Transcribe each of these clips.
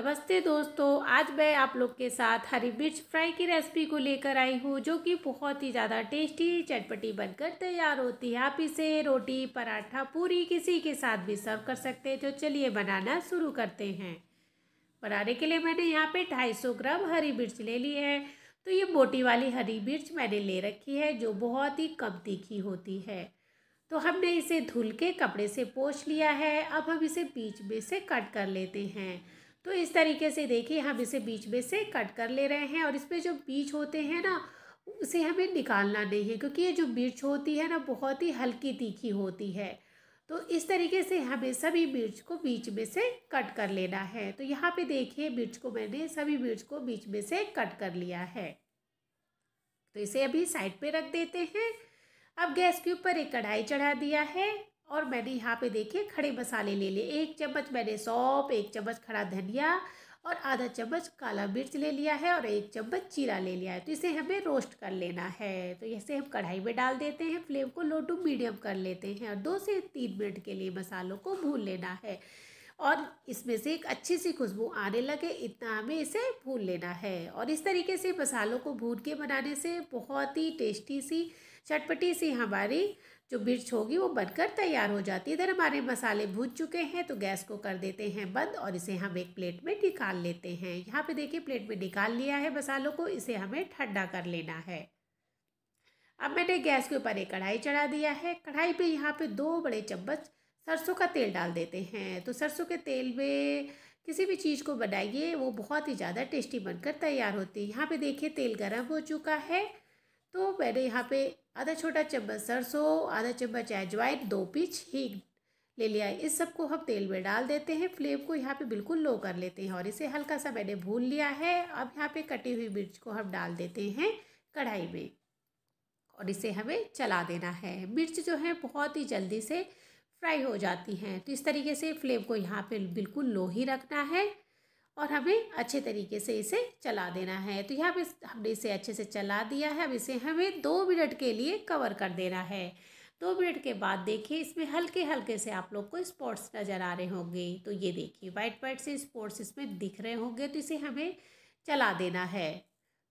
नमस्ते दोस्तों आज मैं आप लोग के साथ हरी मिर्च फ्राई की रेसिपी को लेकर आई हूँ जो कि बहुत ही ज़्यादा टेस्टी चटपटी बनकर तैयार होती है आप इसे रोटी पराठा पूरी किसी के साथ भी सर्व कर सकते हैं तो चलिए बनाना शुरू करते हैं बनाने के लिए मैंने यहाँ पे 250 ग्राम हरी मिर्च ले ली है तो ये मोटी वाली हरी मिर्च मैंने ले रखी है जो बहुत ही कम तीखी होती है तो हमने इसे धुल के कपड़े से पोछ लिया है अब हम इसे बीच में से कट कर लेते हैं तो इस तरीके से देखिए हम इसे बीच में से कट कर ले रहे हैं और इसमें जो बीज होते हैं ना उसे हमें निकालना नहीं है क्योंकि ये जो मिर्च होती है ना बहुत ही हल्की तीखी होती है तो इस तरीके से हमें सभी मिर्च को बीच में से कट कर लेना है तो यहाँ पे देखिए मिर्च को मैंने सभी मिर्च को बीच में से कट कर लिया है तो इसे अभी साइड पे रख देते हैं अब गैस के ऊपर एक कढ़ाई चढ़ा दिया है और मैंने यहाँ पे देखिए खड़े मसाले ले लिए एक चम्मच मैंने सौंप एक चम्मच खड़ा धनिया और आधा चम्मच काला मिर्च ले लिया है और एक चम्मच चीरा ले लिया है तो इसे हमें रोस्ट कर लेना है तो इसे हम कढ़ाई में डाल देते हैं फ्लेम को लो टू मीडियम कर लेते हैं और दो से तीन मिनट के लिए मसालों को भून लेना है और इसमें से एक अच्छी सी खुशबू आने लगे इतना हमें इसे भून लेना है और इस तरीके से मसालों को भून के बनाने से बहुत ही टेस्टी सी चटपटी सी हमारी जो मिर्च होगी वो बनकर तैयार हो जाती है इधर हमारे मसाले भून चुके हैं तो गैस को कर देते हैं बंद और इसे हम एक प्लेट में निकाल लेते हैं यहाँ पे देखिए प्लेट में निकाल लिया है मसालों को इसे हमें ठंडा कर लेना है अब मैंने गैस के ऊपर एक कढ़ाई चढ़ा दिया है कढ़ाई पर यहाँ पर दो बड़े चम्मच सरसों का तेल डाल देते हैं तो सरसों के तेल में किसी भी चीज़ को बनाइए वो बहुत ही ज़्यादा टेस्टी बनकर तैयार होती है यहाँ पे देखिए तेल गर्म हो चुका है तो मैंने यहाँ पे आधा छोटा चम्मच सरसों आधा चम्मच अजवाइन दो पीच हींग ले लिया है इस सबको हम तेल में डाल देते हैं फ्लेम को यहाँ पे बिल्कुल लो कर लेते हैं और इसे हल्का सा मैंने भून लिया है अब यहाँ पे कटी हुई मिर्च को हम डाल देते हैं कढ़ाई में और इसे हमें चला देना है मिर्च जो है बहुत ही जल्दी से फ्राई हो जाती हैं तो इस तरीके से फ्लेम को यहाँ पे बिल्कुल लो ही रखना है और हमें अच्छे तरीके से इसे चला देना है तो यहाँ पे हमने इसे अच्छे से चला दिया है अब इसे हमें दो मिनट के लिए कवर कर देना है दो मिनट के बाद देखिए इसमें हल्के हल्के से आप लोग को स्पॉट्स नज़र आ रहे होंगे तो ये देखिए वाइट वाइट से स्पॉट्स इसमें दिख रहे होंगे तो इसे हमें चला देना है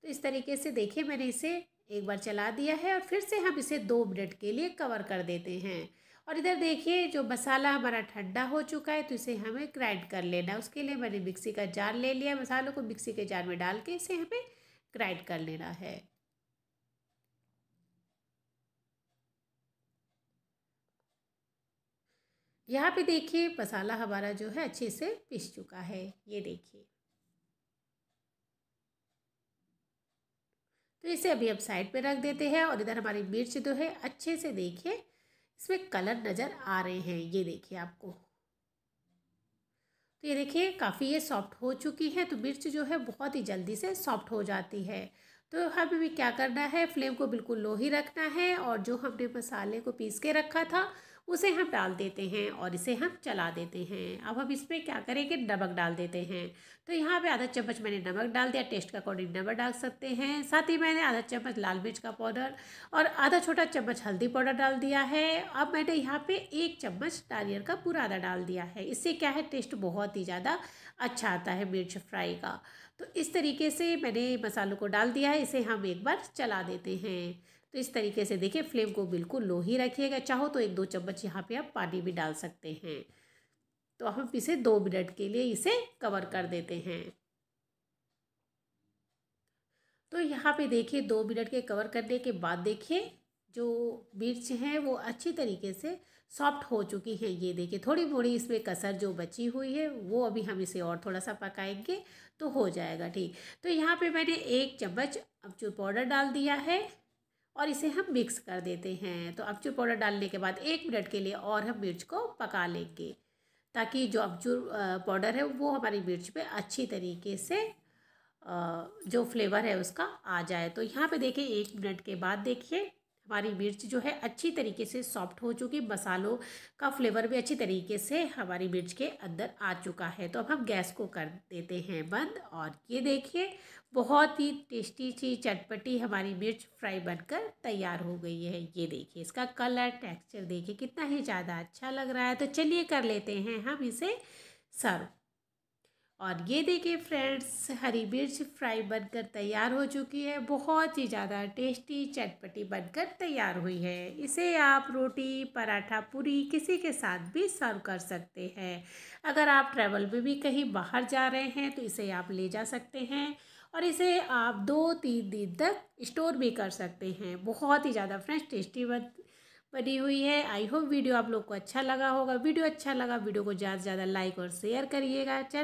तो इस तरीके से देखिए मैंने इसे एक बार चला दिया है और फिर से हम इसे दो मिनट के लिए कवर कर देते हैं और इधर देखिए जो मसाला हमारा ठंडा हो चुका है तो इसे हमें ग्राइंड कर लेना है उसके लिए मैंने मिक्सी का जार ले लिया मसालों को मिक्सी के जार में डाल के इसे हमें ग्राइंड कर लेना है यहाँ पे देखिए मसाला हमारा जो है अच्छे से पिस चुका है ये देखिए तो इसे अभी हम साइड पे रख देते हैं और इधर हमारी मिर्च जो है अच्छे से देखिए इसमें कलर नज़र आ रहे हैं ये देखिए आपको तो ये देखिए काफ़ी ये सॉफ्ट हो चुकी है तो मिर्च जो है बहुत ही जल्दी से सॉफ्ट हो जाती है तो हमें भी क्या करना है फ्लेम को बिल्कुल लो ही रखना है और जो हमने मसाले को पीस के रखा था उसे हम डाल देते हैं और इसे हम चला देते हैं अब हम इसमें क्या करेंगे नमक डाल देते हैं तो यहाँ पे आधा चम्मच मैंने नमक डाल दिया टेस्ट का अकॉर्डिंग नमक डाल सकते हैं साथ ही मैंने आधा चम्मच लाल मिर्च का पाउडर और आधा छोटा चम्मच हल्दी पाउडर डाल दिया है अब मैंने यहाँ पर एक चम्मच नारियल का पूरा आधा डाल दिया है इससे क्या है टेस्ट बहुत ही ज़्यादा अच्छा आता है मिर्च फ्राई का तो इस तरीके से मैंने मसालों को डाल दिया है इसे हम एक बार चला देते हैं तो इस तरीके से देखिए फ्लेम को बिल्कुल लो ही रखिएगा चाहो तो एक दो चम्मच यहाँ पे आप पानी भी डाल सकते हैं तो हम इसे दो मिनट के लिए इसे कवर कर देते हैं तो यहाँ पे देखिए दो मिनट के कवर करने के बाद देखिए जो मिर्च है वो अच्छी तरीके से सॉफ्ट हो चुकी है ये देखिए थोड़ी थोड़ी इसमें कसर जो बची हुई है वो अभी हम इसे और थोड़ा सा पकाएंगे तो हो जाएगा ठीक तो यहाँ पे मैंने एक चम्मच अमचूर पाउडर डाल दिया है और इसे हम मिक्स कर देते हैं तो अमचूर पाउडर डालने के बाद एक मिनट के लिए और हम मिर्च को पका लेंगे ताकि जो अमचूर पाउडर है वो हमारी मिर्च पे अच्छी तरीके से जो फ्लेवर है उसका आ जाए तो यहाँ पे देखिए एक मिनट के बाद देखिए हमारी मिर्च जो है अच्छी तरीके से सॉफ्ट हो चुकी मसालों का फ्लेवर भी अच्छी तरीके से हमारी मिर्च के अंदर आ चुका है तो अब हम गैस को कर देते हैं बंद और ये देखिए बहुत ही टेस्टी सी चटपटी हमारी मिर्च फ्राई बनकर तैयार हो गई है ये देखिए इसका कलर टेक्सचर देखिए कितना ही ज़्यादा अच्छा लग रहा है तो चलिए कर लेते हैं हम इसे सर्व और ये देखिए फ्रेंड्स हरी मिर्च फ्राई बनकर तैयार हो चुकी है बहुत ही ज़्यादा टेस्टी चटपटी बनकर तैयार हुई है इसे आप रोटी पराठा पूरी किसी के साथ भी सर्व कर सकते हैं अगर आप ट्रैवल में भी कहीं बाहर जा रहे हैं तो इसे आप ले जा सकते हैं और इसे आप दो तीन दिन तक स्टोर भी कर सकते हैं बहुत ही ज़्यादा फ्रेंड्स टेस्टी बन बनी हुई है आई होप वीडियो आप लोग को अच्छा लगा होगा वीडियो अच्छा लगा वीडियो को ज़्यादा से ज़्यादा लाइक और शेयर करिएगा चैनल